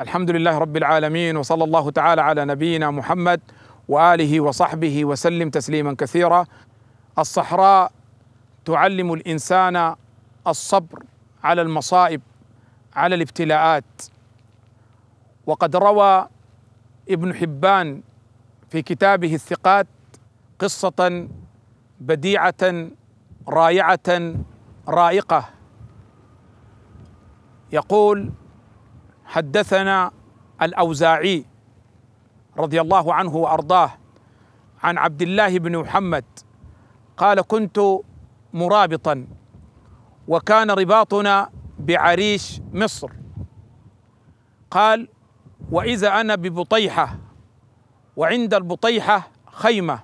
الحمد لله رب العالمين وصلى الله تعالى على نبينا محمد واله وصحبه وسلم تسليما كثيرا الصحراء تعلم الانسان الصبر على المصائب على الابتلاءات وقد روى ابن حبان في كتابه الثقات قصه بديعه رائعه رائقه يقول حدثنا الاوزاعي رضي الله عنه وارضاه عن عبد الله بن محمد قال كنت مرابطا وكان رباطنا بعريش مصر قال واذا انا ببطيحه وعند البطيحه خيمه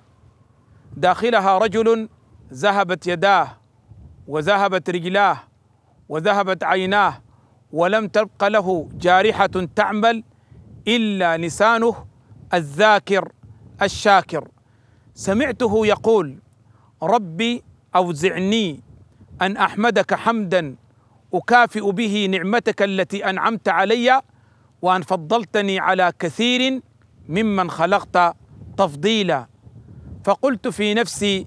داخلها رجل ذهبت يداه وذهبت رجلاه وذهبت عيناه ولم تبق له جارحة تعمل إلا لسانه الذاكر الشاكر سمعته يقول ربي أوزعني أن أحمدك حمدا أكافئ به نعمتك التي أنعمت علي وأن فضلتني على كثير ممن خلقت تفضيلا فقلت في نفسي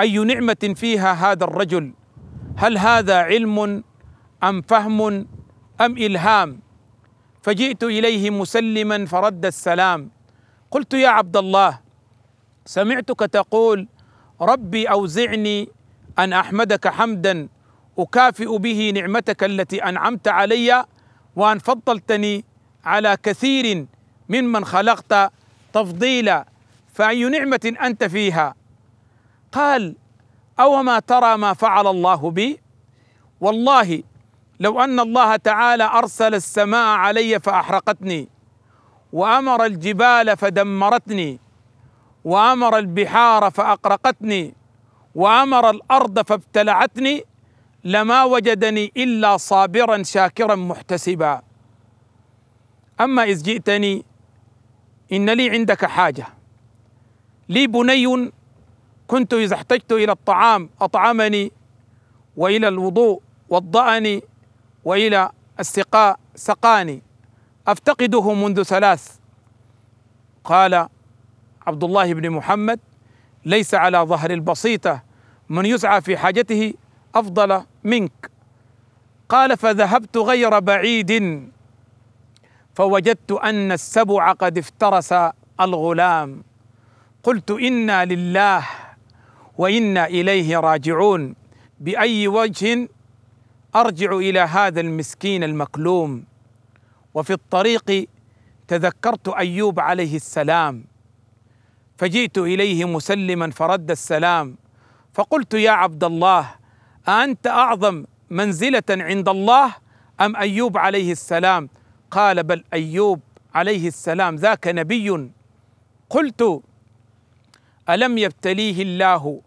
أي نعمة فيها هذا الرجل هل هذا علم أم فهم أم إلهام فجئت إليه مسلما فرد السلام قلت يا عبد الله سمعتك تقول ربي أوزعني أن أحمدك حمدا أكافئ به نعمتك التي أنعمت علي وأن فضلتني على كثير ممن خلقت تفضيلا فأي نعمة أنت فيها قال أوما ترى ما فعل الله بي والله لو ان الله تعالى ارسل السماء علي فاحرقتني وامر الجبال فدمرتني وامر البحار فاقرقتني وامر الارض فابتلعتني لما وجدني الا صابرا شاكرا محتسبا اما اذ جئتني ان لي عندك حاجه لي بني كنت اذا احتجت الى الطعام اطعمني والى الوضوء وضأني والى السقاء سقاني افتقده منذ ثلاث قال عبد الله بن محمد ليس على ظهر البسيطه من يسعى في حاجته افضل منك قال فذهبت غير بعيد فوجدت ان السبع قد افترس الغلام قلت انا لله وانا اليه راجعون باي وجه ارجع الى هذا المسكين المكلوم وفي الطريق تذكرت ايوب عليه السلام فجئت اليه مسلما فرد السلام فقلت يا عبد الله اانت اعظم منزله عند الله ام ايوب عليه السلام قال بل ايوب عليه السلام ذاك نبي قلت الم يبتليه الله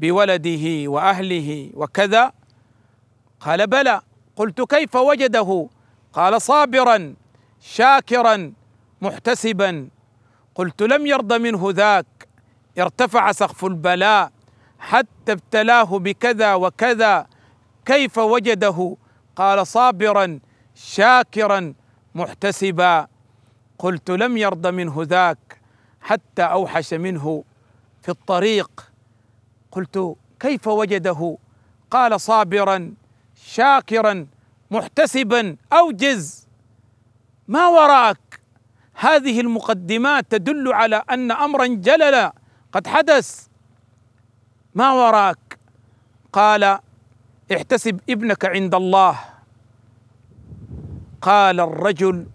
بولده واهله وكذا قال بلى قلت كيف وجده قال صابرا شاكرا محتسبا قلت لم يرض منه ذاك ارتفع سقف البلاء حتى ابتلاه بكذا وكذا كيف وجده قال صابرا شاكرا محتسبا قلت لم يرض منه ذاك حتى اوحش منه في الطريق قلت كيف وجده قال صابرا شاكرا محتسبا اوجز ما وراك هذه المقدمات تدل على ان امرا جللا قد حدث ما وراك قال احتسب ابنك عند الله قال الرجل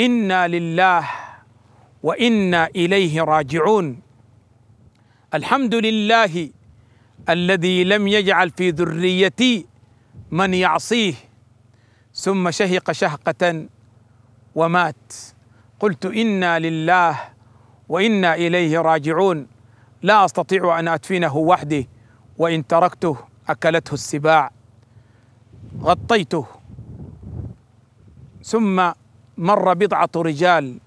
انا لله وانا اليه راجعون الحمد لله الذي لم يجعل في ذريتي من يعصيه ثم شهق شهقة ومات قلت إنا لله وإنا إليه راجعون لا أستطيع أن أدفنه وحدي وإن تركته أكلته السباع غطيته ثم مر بضعة رجال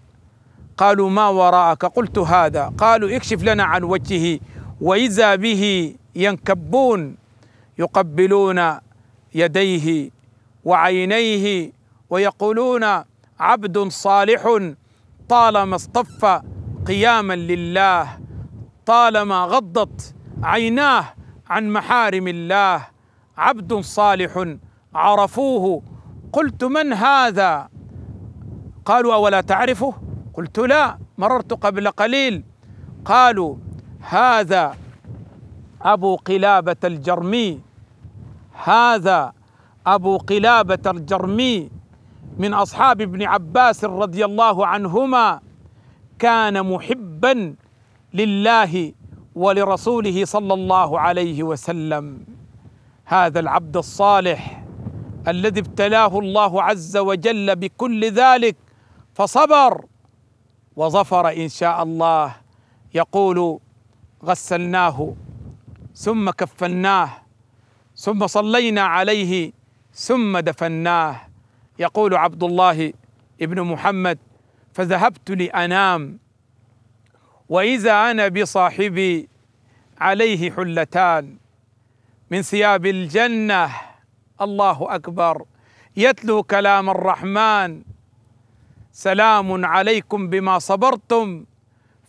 قالوا ما وراءك قلت هذا قالوا اكشف لنا عن وجهه وإذا به ينكبون يقبلون يديه وعينيه ويقولون عبد صالح طالما اصطف قياما لله طالما غضت عيناه عن محارم الله عبد صالح عرفوه قلت من هذا قالوا اولا تعرفه قلت لا مررت قبل قليل قالوا هذا ابو قلابه الجرمي هذا أبو قلابة الجرمي من أصحاب ابن عباس رضي الله عنهما كان محبا لله ولرسوله صلى الله عليه وسلم هذا العبد الصالح الذي ابتلاه الله عز وجل بكل ذلك فصبر وظفر ان شاء الله يقول غسلناه ثم كفناه ثم صلينا عليه ثم دفناه يقول عبد الله ابن محمد فذهبت لانام واذا انا بصاحبي عليه حلتان من ثياب الجنه الله اكبر يتلو كلام الرحمن سلام عليكم بما صبرتم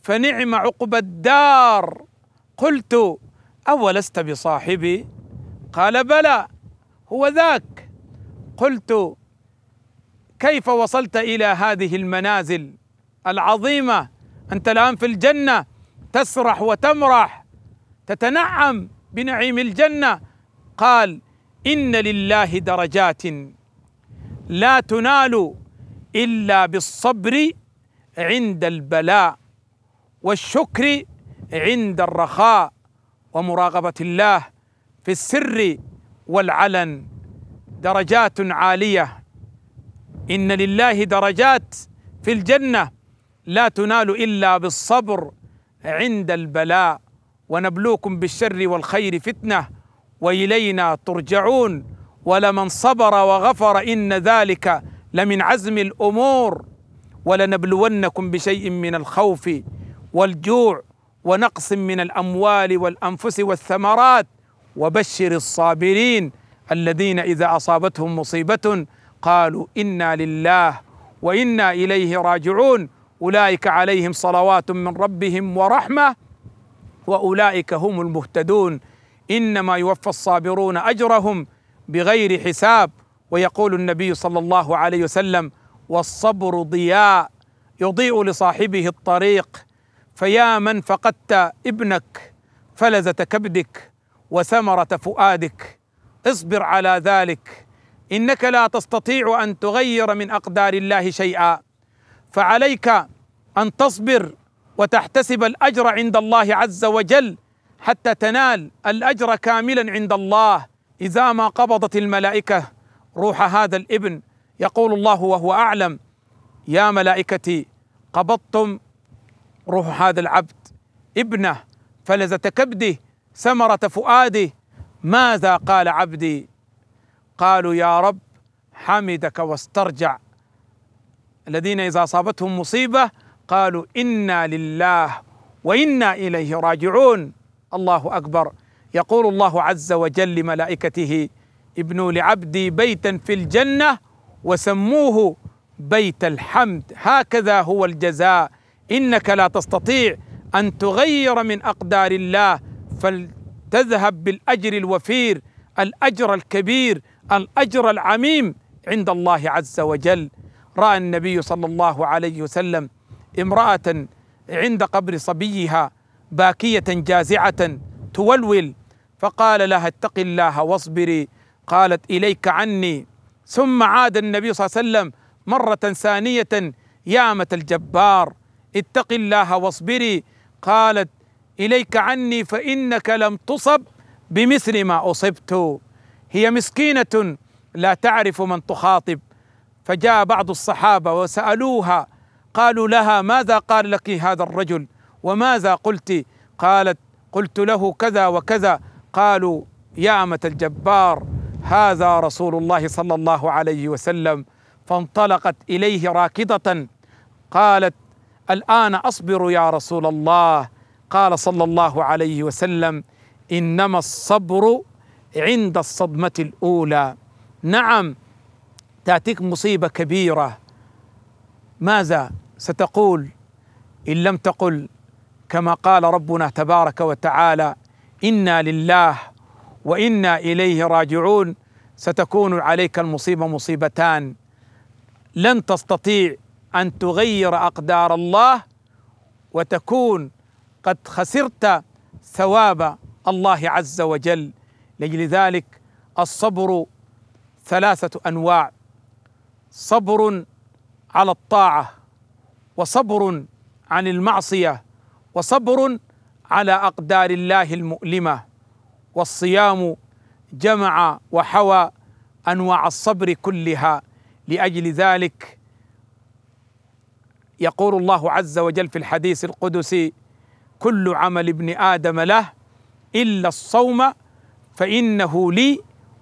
فنعم عقبى الدار قلت اولست بصاحبي قال بلى هو ذاك قلت كيف وصلت الى هذه المنازل العظيمه انت الان في الجنه تسرح وتمرح تتنعم بنعيم الجنه قال ان لله درجات لا تنال الا بالصبر عند البلاء والشكر عند الرخاء ومراقبه الله في السر والعلن درجات عاليه ان لله درجات في الجنه لا تنال الا بالصبر عند البلاء ونبلوكم بالشر والخير فتنه والينا ترجعون ولمن صبر وغفر ان ذلك لمن عزم الامور ولنبلونكم بشيء من الخوف والجوع ونقص من الاموال والانفس والثمرات وبشر الصابرين الذين اذا اصابتهم مصيبه قالوا انا لله وانا اليه راجعون اولئك عليهم صلوات من ربهم ورحمه واولئك هم المهتدون انما يوفى الصابرون اجرهم بغير حساب ويقول النبي صلى الله عليه وسلم والصبر ضياء يضيء لصاحبه الطريق فيا من فقدت ابنك فلذة كبدك وثمره فؤادك اصبر على ذلك انك لا تستطيع ان تغير من اقدار الله شيئا فعليك ان تصبر وتحتسب الاجر عند الله عز وجل حتى تنال الاجر كاملا عند الله اذا ما قبضت الملائكه روح هذا الابن يقول الله وهو اعلم يا ملائكتي قبضتم روح هذا العبد ابنه فلذة كبده ثمرة فؤاده ماذا قال عبدي قالوا يا رب حمدك واسترجع الذين إذا أصابتهم مصيبة قالوا إنا لله وإنا إليه راجعون الله أكبر يقول الله عز وجل لملائكته ابنوا لعبدي بيتا في الجنة وسموه بيت الحمد هكذا هو الجزاء إنك لا تستطيع أن تغير من أقدار الله فلتذهب بالأجر الوفير الأجر الكبير الأجر العميم عند الله عز وجل رأى النبي صلى الله عليه وسلم امرأة عند قبر صبيها باكية جازعة تولول فقال لها اتق الله واصبري قالت إليك عني ثم عاد النبي صلى الله عليه وسلم مرة ثانية يا الجبار اتق الله واصبري قالت إليك عني فإنك لم تصب بمثل ما أصبت هي مسكينة لا تعرف من تخاطب فجاء بعض الصحابة وسألوها قالوا لها ماذا قال لك هذا الرجل وماذا قلت قالت قلت له كذا وكذا قالوا يا أمة الجبار هذا رسول الله صلى الله عليه وسلم فانطلقت إليه راكضة قالت الآن أصبر يا رسول الله قال صلى الله عليه وسلم انما الصبر عند الصدمه الاولى نعم تاتيك مصيبه كبيره ماذا ستقول ان لم تقل كما قال ربنا تبارك وتعالى انا لله وانا اليه راجعون ستكون عليك المصيبه مصيبتان لن تستطيع ان تغير اقدار الله وتكون قد خسرت ثواب الله عز وجل لاجل ذلك الصبر ثلاثه انواع صبر على الطاعه وصبر عن المعصيه وصبر على اقدار الله المؤلمه والصيام جمع وحوى انواع الصبر كلها لاجل ذلك يقول الله عز وجل في الحديث القدسي كل عمل ابن ادم له الا الصوم فانه لي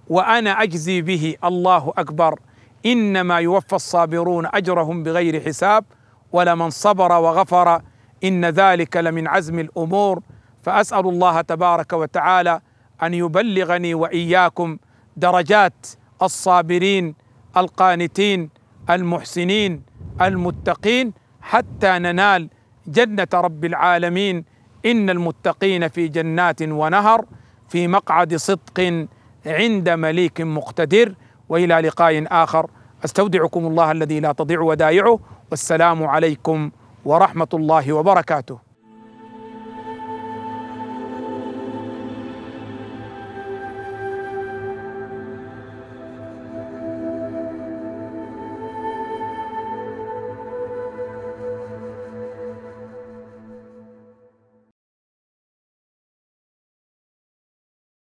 وانا اجزي به الله اكبر انما يوفى الصابرون اجرهم بغير حساب ولمن صبر وغفر ان ذلك لمن عزم الامور فاسال الله تبارك وتعالى ان يبلغني واياكم درجات الصابرين القانتين المحسنين المتقين حتى ننال جنة رب العالمين إن المتقين في جنات ونهر في مقعد صدق عند مليك مقتدر والى لقاء اخر استودعكم الله الذي لا تضيع ودائعه والسلام عليكم ورحمه الله وبركاته